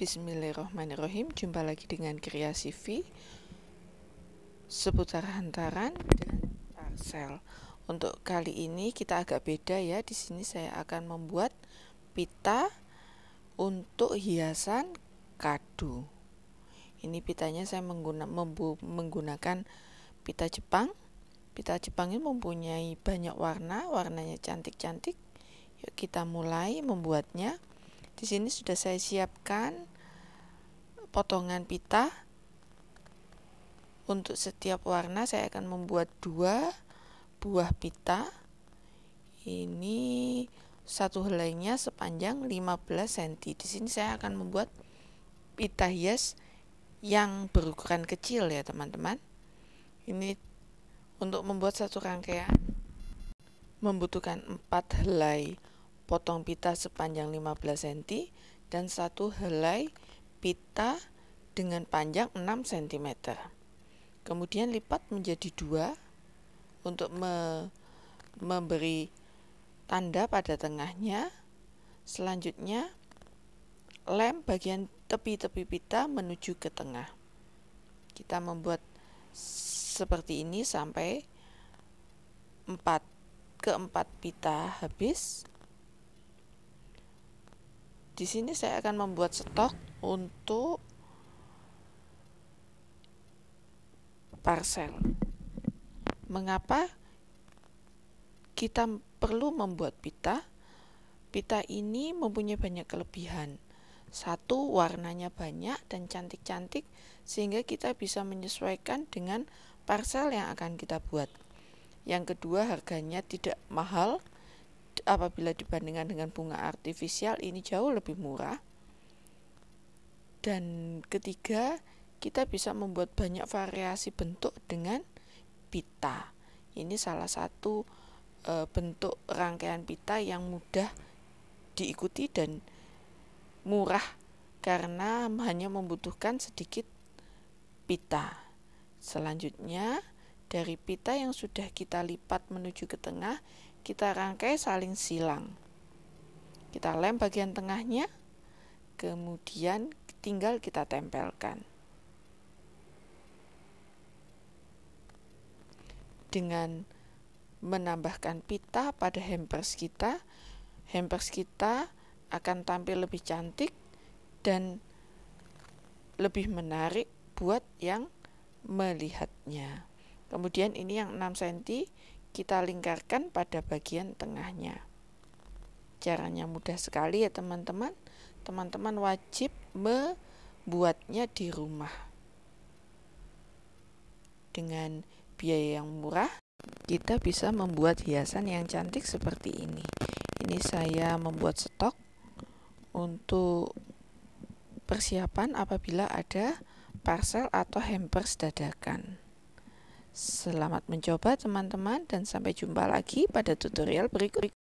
Bismillahirrahmanirrahim Jumpa lagi dengan Kriasi V Seputar hantaran dan parcel. Untuk kali ini kita agak beda ya Di sini saya akan membuat pita Untuk hiasan kadu Ini pitanya saya mengguna, membu, menggunakan pita Jepang Pita Jepang ini mempunyai banyak warna Warnanya cantik-cantik Yuk kita mulai membuatnya di sini sudah saya siapkan potongan pita. Untuk setiap warna saya akan membuat dua buah pita. Ini satu helainya sepanjang 15 cm. Di sini saya akan membuat pita hias yang berukuran kecil ya teman-teman. Ini untuk membuat satu rangkaian membutuhkan empat helai potong pita sepanjang 15 cm dan satu helai pita dengan panjang 6 cm. Kemudian lipat menjadi dua untuk me memberi tanda pada tengahnya. Selanjutnya lem bagian tepi-tepi pita menuju ke tengah. Kita membuat seperti ini sampai 4 keempat pita habis di sini saya akan membuat stok untuk parcel. Mengapa kita perlu membuat pita? Pita ini mempunyai banyak kelebihan. Satu, warnanya banyak dan cantik-cantik sehingga kita bisa menyesuaikan dengan parcel yang akan kita buat. Yang kedua, harganya tidak mahal apabila dibandingkan dengan bunga artifisial ini jauh lebih murah. Dan ketiga, kita bisa membuat banyak variasi bentuk dengan pita. Ini salah satu e, bentuk rangkaian pita yang mudah diikuti dan murah karena hanya membutuhkan sedikit pita. Selanjutnya, dari pita yang sudah kita lipat menuju ke tengah, kita rangkai saling silang. Kita lem bagian tengahnya, kemudian tinggal kita tempelkan. Dengan menambahkan pita pada hampers kita, hampers kita akan tampil lebih cantik dan lebih menarik buat yang melihatnya. Kemudian ini yang 6 cm kita lingkarkan pada bagian tengahnya. Caranya mudah sekali ya teman-teman. Teman-teman wajib membuatnya di rumah. Dengan biaya yang murah, kita bisa membuat hiasan yang cantik seperti ini. Ini saya membuat stok untuk persiapan apabila ada parcel atau hampers dadakan. Selamat mencoba teman-teman dan sampai jumpa lagi pada tutorial berikut.